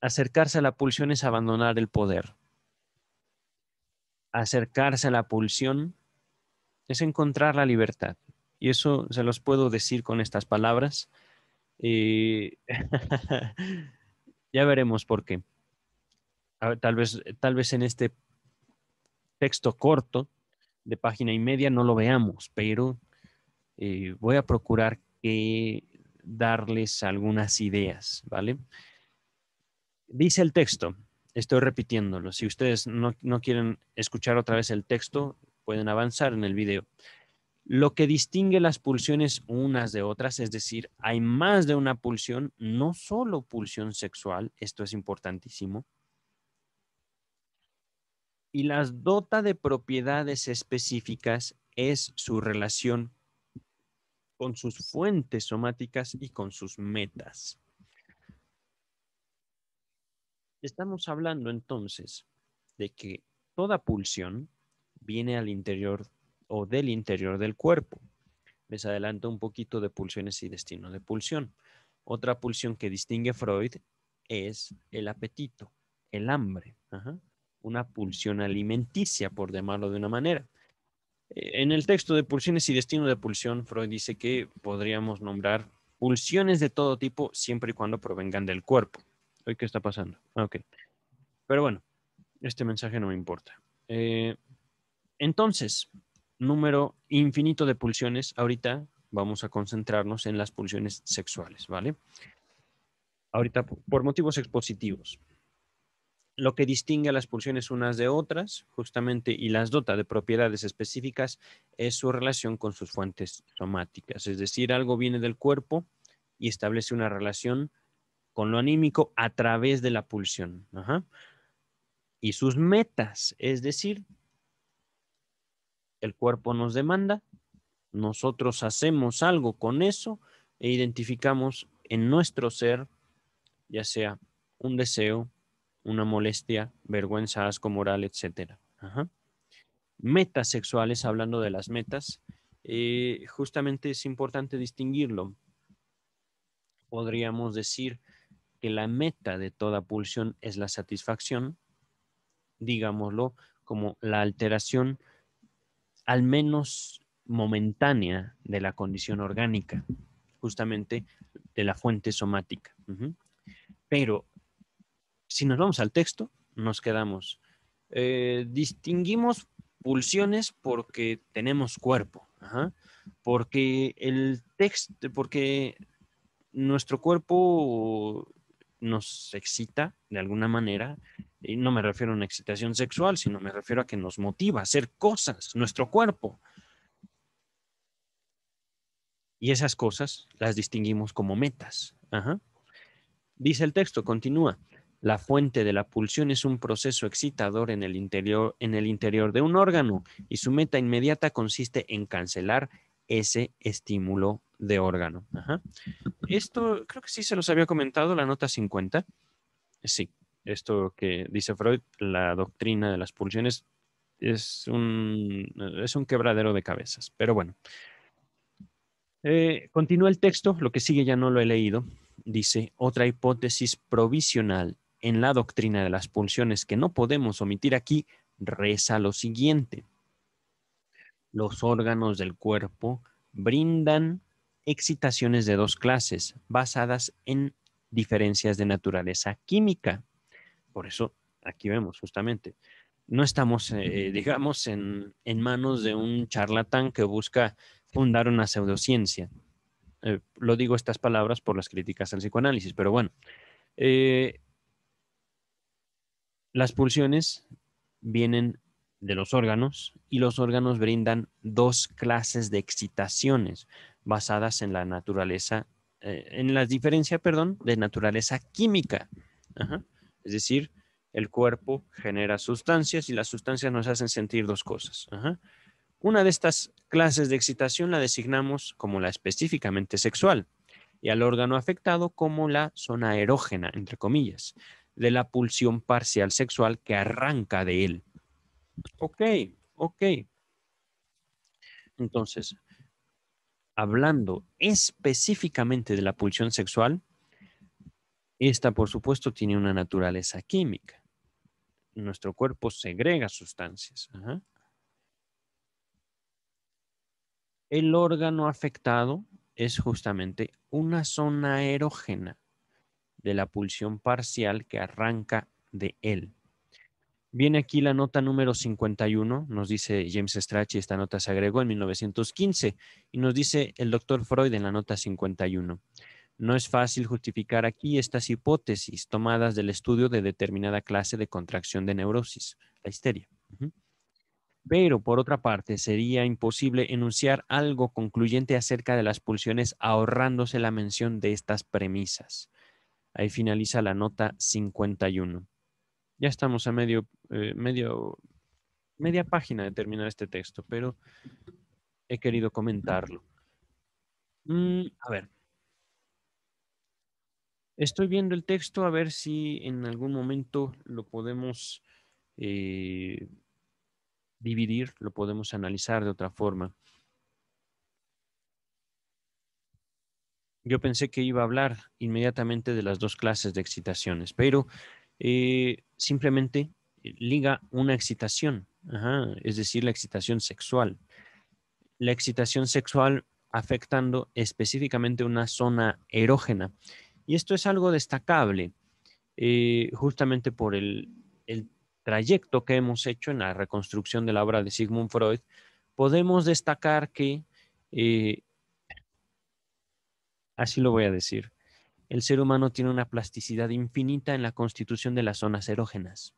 acercarse a la pulsión es abandonar el poder. Acercarse a la pulsión es encontrar la libertad. Y eso se los puedo decir con estas palabras. Y eh, ya veremos por qué. Tal vez, tal vez en este texto corto de página y media no lo veamos, pero eh, voy a procurar darles algunas ideas, ¿vale? Dice el texto, estoy repitiéndolo, si ustedes no, no quieren escuchar otra vez el texto, pueden avanzar en el video. Lo que distingue las pulsiones unas de otras, es decir, hay más de una pulsión, no solo pulsión sexual, esto es importantísimo, y las dota de propiedades específicas es su relación con sus fuentes somáticas y con sus metas. Estamos hablando entonces de que toda pulsión viene al interior o del interior del cuerpo. Les adelanto un poquito de pulsiones y destino de pulsión. Otra pulsión que distingue Freud es el apetito, el hambre, una pulsión alimenticia, por llamarlo de una manera. En el texto de Pulsiones y Destino de Pulsión, Freud dice que podríamos nombrar pulsiones de todo tipo siempre y cuando provengan del cuerpo. qué está pasando? Ah, ok. Pero bueno, este mensaje no me importa. Eh, entonces, número infinito de pulsiones. Ahorita vamos a concentrarnos en las pulsiones sexuales, ¿vale? Ahorita por motivos expositivos lo que distingue a las pulsiones unas de otras, justamente, y las dota de propiedades específicas, es su relación con sus fuentes somáticas. Es decir, algo viene del cuerpo y establece una relación con lo anímico a través de la pulsión. Ajá. Y sus metas, es decir, el cuerpo nos demanda, nosotros hacemos algo con eso e identificamos en nuestro ser, ya sea un deseo, una molestia, vergüenza, asco moral, etc. Metas sexuales, hablando de las metas, eh, justamente es importante distinguirlo. Podríamos decir que la meta de toda pulsión es la satisfacción, digámoslo, como la alteración al menos momentánea de la condición orgánica, justamente de la fuente somática. Pero si nos vamos al texto, nos quedamos. Eh, distinguimos pulsiones porque tenemos cuerpo, porque el texto, porque nuestro cuerpo nos excita de alguna manera, y no me refiero a una excitación sexual, sino me refiero a que nos motiva a hacer cosas, nuestro cuerpo. Y esas cosas las distinguimos como metas. Dice el texto, continúa. La fuente de la pulsión es un proceso excitador en el interior, en el interior de un órgano y su meta inmediata consiste en cancelar ese estímulo de órgano. Esto creo que sí se los había comentado, la nota 50. Sí, esto que dice Freud, la doctrina de las pulsiones es un, es un quebradero de cabezas, pero bueno. Eh, continúa el texto, lo que sigue ya no lo he leído. Dice, otra hipótesis provisional en la doctrina de las pulsiones que no podemos omitir aquí, reza lo siguiente. Los órganos del cuerpo brindan excitaciones de dos clases, basadas en diferencias de naturaleza química. Por eso, aquí vemos justamente, no estamos, eh, digamos, en, manos de un charlatán que busca fundar una pseudociencia. Eh, lo digo estas palabras por las críticas al psicoanálisis, pero bueno, eh, las pulsiones vienen de los órganos y los órganos brindan dos clases de excitaciones basadas en la naturaleza, eh, en la diferencia, perdón, de naturaleza química. Es decir, el cuerpo genera sustancias y las sustancias nos hacen sentir dos cosas. Una de estas clases de excitación la designamos como la específicamente sexual y al órgano afectado como la zona erógena, entre comillas de la pulsión parcial sexual que arranca de él. Ok, ok. Entonces, hablando específicamente de la pulsión sexual, esta por supuesto tiene una naturaleza química. Nuestro cuerpo segrega sustancias. El órgano afectado es justamente una zona erógena de la pulsión parcial que arranca de él. Viene aquí la nota número 51, nos dice James Strachey, esta nota se agregó en 1915 y nos dice el doctor Freud en la nota 51. No es fácil justificar aquí estas hipótesis tomadas del estudio de determinada clase de contracción de neurosis, la histeria. Pero, por otra parte, sería imposible enunciar algo concluyente acerca de las pulsiones ahorrándose la mención de estas premisas. Ahí finaliza la nota 51. Ya estamos a medio, eh, medio, media página de terminar este texto, pero he querido comentarlo. Mm, a ver. Estoy viendo el texto a ver si en algún momento lo podemos eh, dividir, lo podemos analizar de otra forma. yo pensé que iba a hablar inmediatamente de las dos clases de excitaciones, pero eh, simplemente eh, liga una excitación, es decir, la excitación sexual. La excitación sexual afectando específicamente una zona erógena. Y esto es algo destacable, eh, justamente por el, trayecto que hemos hecho en la reconstrucción de la obra de Sigmund Freud, podemos destacar que Así lo voy a decir. El ser humano tiene una plasticidad infinita en la constitución de las zonas erógenas.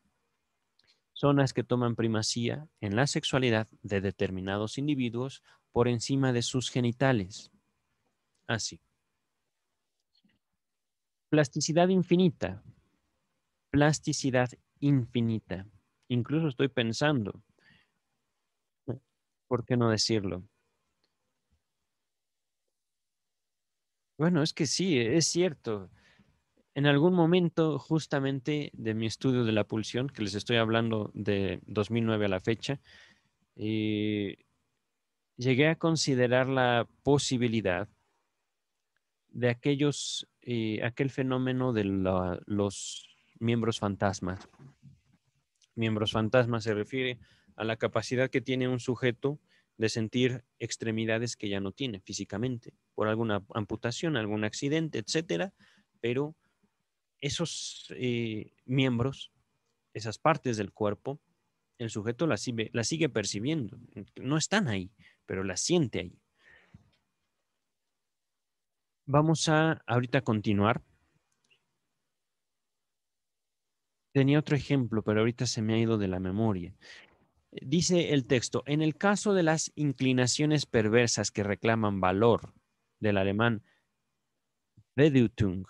Zonas que toman primacía en la sexualidad de determinados individuos por encima de sus genitales. Así. Plasticidad infinita. Plasticidad infinita. Incluso estoy pensando, ¿por qué no decirlo? Bueno, es que sí, es cierto. En algún momento, justamente de mi estudio de la pulsión, que les estoy hablando de 2009 a la fecha, eh, llegué a considerar la posibilidad de aquellos, eh, aquel fenómeno de los miembros fantasmas. Miembros fantasmas se refiere a la capacidad que tiene un sujeto de sentir extremidades que ya no tiene físicamente, por alguna amputación, algún accidente, etcétera, pero esos eh, miembros, esas partes del cuerpo, el sujeto las sigue, las sigue percibiendo, no están ahí, pero las siente ahí. Vamos a ahorita continuar. Tenía otro ejemplo, pero ahorita se me ha ido de la memoria. Dice el texto, en el caso de las inclinaciones perversas que reclaman valor, del alemán Bedeutung,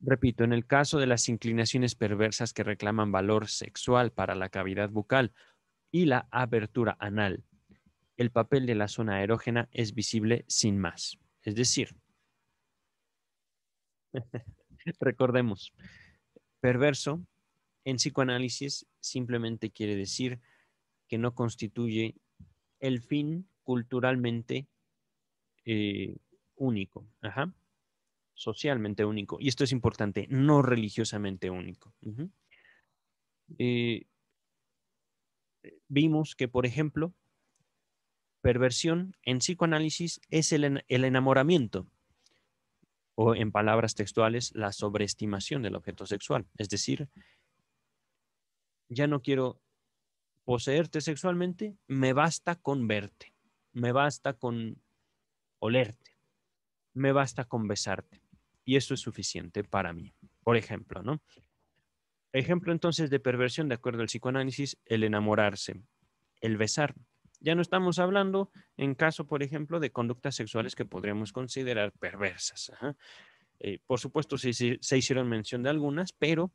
Repito, en el caso de las inclinaciones perversas que reclaman valor sexual para la cavidad bucal y la abertura anal, el papel de la zona erógena es visible sin más. Es decir, recordemos, perverso en psicoanálisis simplemente quiere decir que no constituye el fin culturalmente eh, único, socialmente único. Y esto es importante, no religiosamente único. Eh, vimos que, por ejemplo, perversión en psicoanálisis es el enamoramiento, o en palabras textuales, la sobreestimación del objeto sexual, es decir, ya no quiero poseerte sexualmente, me basta con verte, me basta con olerte, me basta con besarte. Y eso es suficiente para mí, por ejemplo, ¿no? Ejemplo entonces de perversión, de acuerdo al psicoanálisis, el enamorarse, el besar. Ya no estamos hablando en caso, por ejemplo, de conductas sexuales que podríamos considerar perversas. Eh, por supuesto, se, hicieron mención de algunas, pero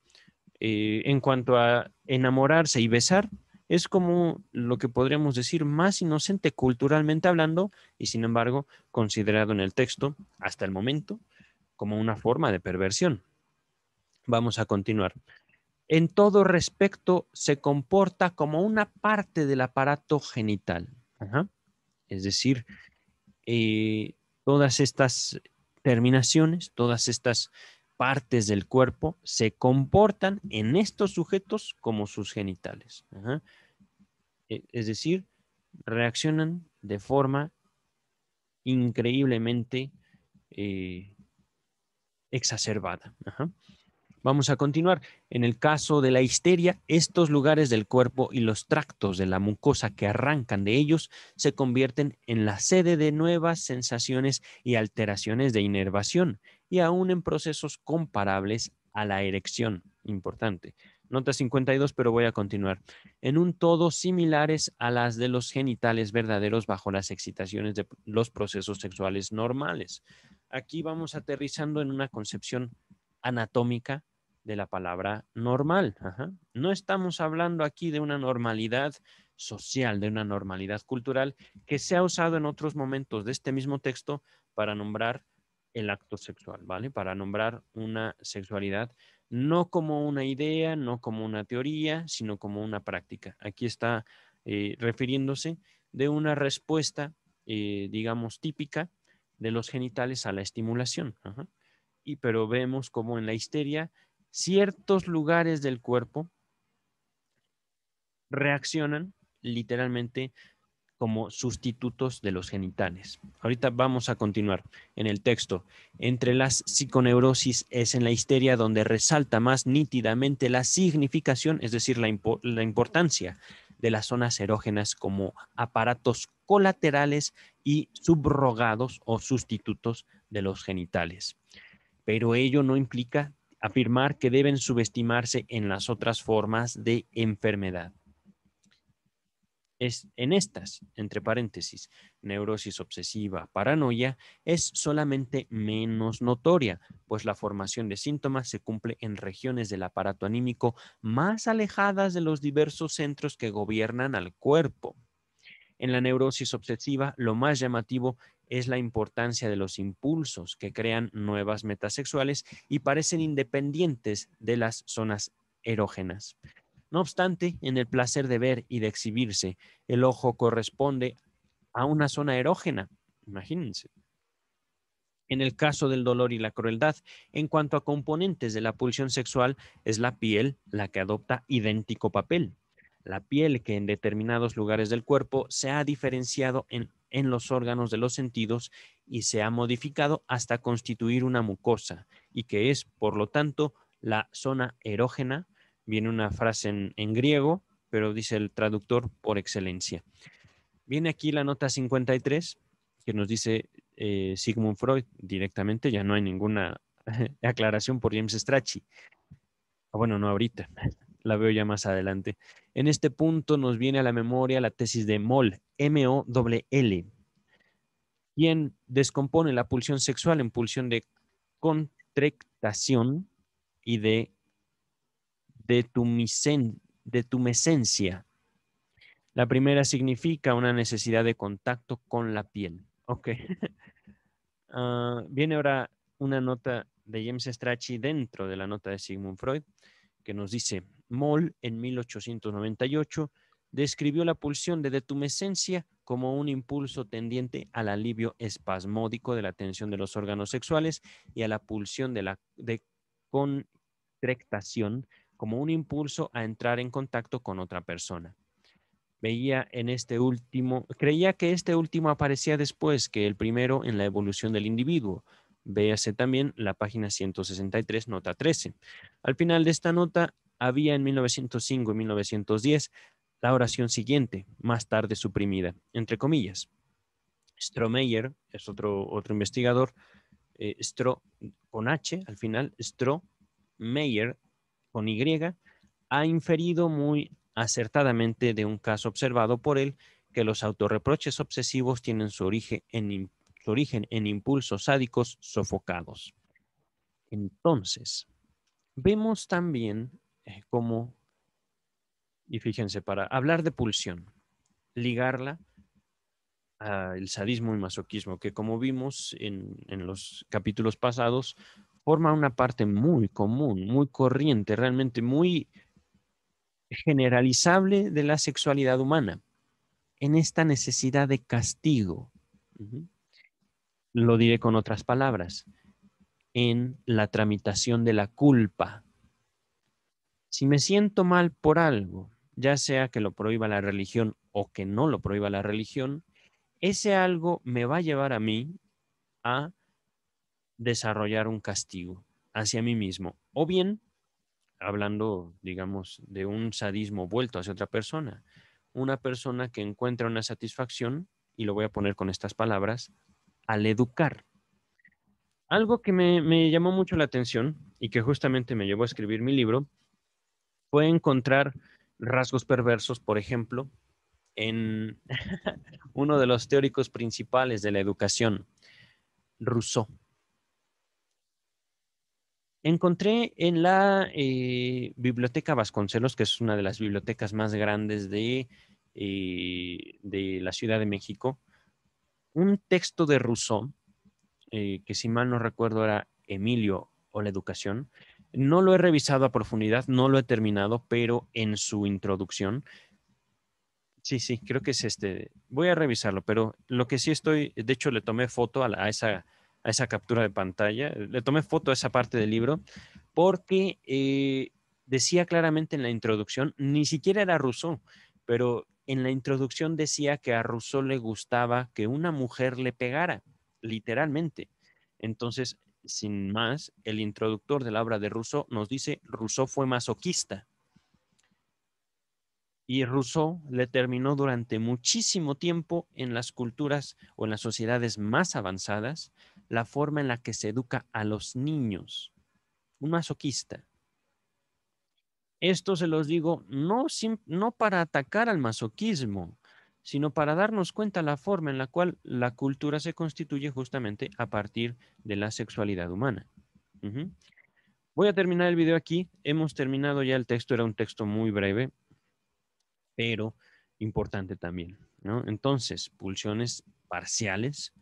eh, en cuanto a enamorarse y besar, es como lo que podríamos decir más inocente culturalmente hablando y sin embargo considerado en el texto hasta el momento como una forma de perversión. Vamos a continuar. En todo respecto se comporta como una parte del aparato genital. Es decir, eh, todas estas terminaciones, todas estas partes del cuerpo se comportan en estos sujetos como sus genitales. E, es decir, reaccionan de forma increíblemente eh, exacerbada. Vamos a continuar. En el caso de la histeria, estos lugares del cuerpo y los tractos de la mucosa que arrancan de ellos se convierten en la sede de nuevas sensaciones y alteraciones de inervación y aún en procesos comparables a la erección. Importante. Nota 52, pero voy a continuar. En un todo similares a las de los genitales verdaderos bajo las excitaciones de los procesos sexuales normales. Aquí vamos aterrizando en una concepción anatómica de la palabra normal. No estamos hablando aquí de una normalidad social, de una normalidad cultural que se ha usado en otros momentos de este mismo texto para nombrar el acto sexual, ¿vale? Para nombrar una sexualidad no como una idea, no como una teoría, sino como una práctica. Aquí está eh, refiriéndose de una respuesta, eh, digamos, típica de los genitales a la estimulación. Y pero vemos como en la histeria ciertos lugares del cuerpo reaccionan literalmente como sustitutos de los genitales. Ahorita vamos a continuar en el texto. Entre las psiconeurosis es en la histeria donde resalta más nítidamente la significación, es decir, la, la importancia de las zonas erógenas como aparatos colaterales y subrogados o sustitutos de los genitales. Pero ello no implica afirmar que deben subestimarse en las otras formas de enfermedad es en estas, entre paréntesis, neurosis obsesiva, paranoia, es solamente menos notoria, pues la formación de síntomas se cumple en regiones del aparato anímico más alejadas de los diversos centros que gobiernan al cuerpo. En la neurosis obsesiva, lo más llamativo es la importancia de los impulsos que crean nuevas metas sexuales y parecen independientes de las zonas erógenas. No obstante, en el placer de ver y de exhibirse, el ojo corresponde a una zona erógena, imagínense. En el caso del dolor y la crueldad, en cuanto a componentes de la pulsión sexual, es la piel la que adopta idéntico papel. La piel que en determinados lugares del cuerpo se ha diferenciado en, en los órganos de los sentidos y se ha modificado hasta constituir una mucosa y que es, por lo tanto, la zona erógena viene una frase en, griego, pero dice el traductor por excelencia. Viene aquí la nota 53 que nos dice eh, Sigmund Freud directamente, ya no hay ninguna aclaración por James Strachey. Ah, bueno, no ahorita, la veo ya más adelante. En este punto nos viene a la memoria la tesis de Moll, M-O-L-L, quien descompone la pulsión sexual en pulsión de contractación y de de tumescencia, de La primera significa una necesidad de contacto con la piel. Ok. Ah, viene ahora una nota de James Strachey dentro de la nota de Sigmund Freud, que nos dice, Moll en 1898 describió la pulsión de detumescencia como un impulso tendiente al alivio espasmódico de la tensión de los órganos sexuales y a la pulsión de la de contractación como un impulso a entrar en contacto con otra persona. Veía en este último, creía que este último aparecía después que el primero en la evolución del individuo. Véase también la página 163, nota 13. Al final de esta nota había en 1905 y 1910 la oración siguiente, más tarde suprimida, entre comillas. Stromeyer, es otro, otro investigador, eh, con H al final, Strohmeyer, con Y, ha inferido muy acertadamente de un caso observado por él que los autorreproches obsesivos tienen su origen en, en impulsos sádicos sofocados. Entonces, vemos también eh, cómo, y fíjense, para hablar de pulsión, ligarla al sadismo y masoquismo, que como vimos en, en los capítulos pasados, forma una parte muy común, muy corriente, realmente muy generalizable de la sexualidad humana, en esta necesidad de castigo. Lo diré con otras palabras, en la tramitación de la culpa. Si me siento mal por algo, ya sea que lo prohíba la religión o que no lo prohíba la religión, ese algo me va a llevar a mí a desarrollar un castigo hacia mí mismo. O bien, hablando, digamos, de un sadismo vuelto hacia otra persona, una persona que encuentra una satisfacción, y lo voy a poner con estas palabras, al educar. Algo que me, llamó mucho la atención y que justamente me llevó a escribir mi libro fue encontrar rasgos perversos, por ejemplo, en uno de los teóricos principales de la educación, Rousseau encontré en la eh, Biblioteca Vasconcelos, que es una de las bibliotecas más grandes de, eh, de la Ciudad de México, un texto de Rousseau, eh, que si mal no recuerdo era Emilio o la educación. No lo he revisado a profundidad, no lo he terminado, pero en su introducción. Sí, sí, creo que es este. Voy a revisarlo, pero lo que sí estoy, de hecho le tomé foto a, a esa a esa captura de pantalla, le tomé foto a esa parte del libro, porque eh, decía claramente en la introducción, ni siquiera era Rousseau, pero en la introducción decía que a Rousseau le gustaba que una mujer le pegara, literalmente. Entonces, sin más, el introductor de la obra de Rousseau nos dice, Rousseau fue masoquista. Y Rousseau le terminó durante muchísimo tiempo en las culturas o en las sociedades más avanzadas la forma en la que se educa a los niños. Un masoquista. Esto se los digo no, no para atacar al masoquismo, sino para darnos cuenta la forma en la cual la cultura se constituye justamente a partir de la sexualidad humana. Voy a terminar el video aquí. Hemos terminado ya el texto, era un texto muy breve, pero importante también. Entonces, pulsiones parciales,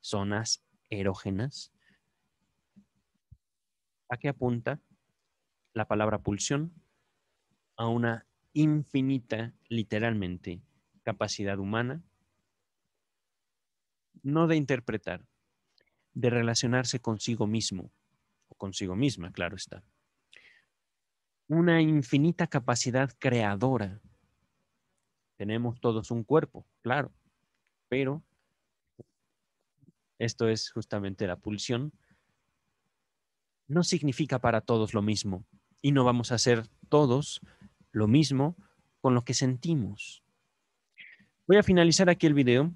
zonas erógenas. ¿A qué apunta la palabra pulsión? A una infinita, literalmente, capacidad humana, no de interpretar, de relacionarse consigo mismo, o consigo misma, claro está. Una infinita capacidad creadora. Tenemos todos un cuerpo, claro, pero esto es justamente la pulsión, no significa para todos lo mismo y no vamos a hacer todos lo mismo con lo que sentimos. Voy a finalizar aquí el video.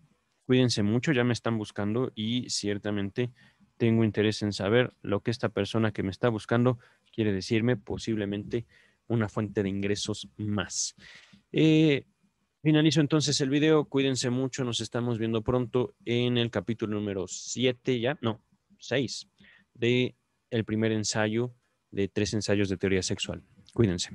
Cuídense mucho, ya me están buscando y ciertamente tengo interés en saber lo que esta persona que me está buscando quiere decirme, posiblemente una fuente de ingresos más. Eh, Finalizo entonces el video. Cuídense mucho. Nos estamos viendo pronto en el capítulo número 7, ya, no, 6 de el primer ensayo de tres ensayos de teoría sexual. Cuídense.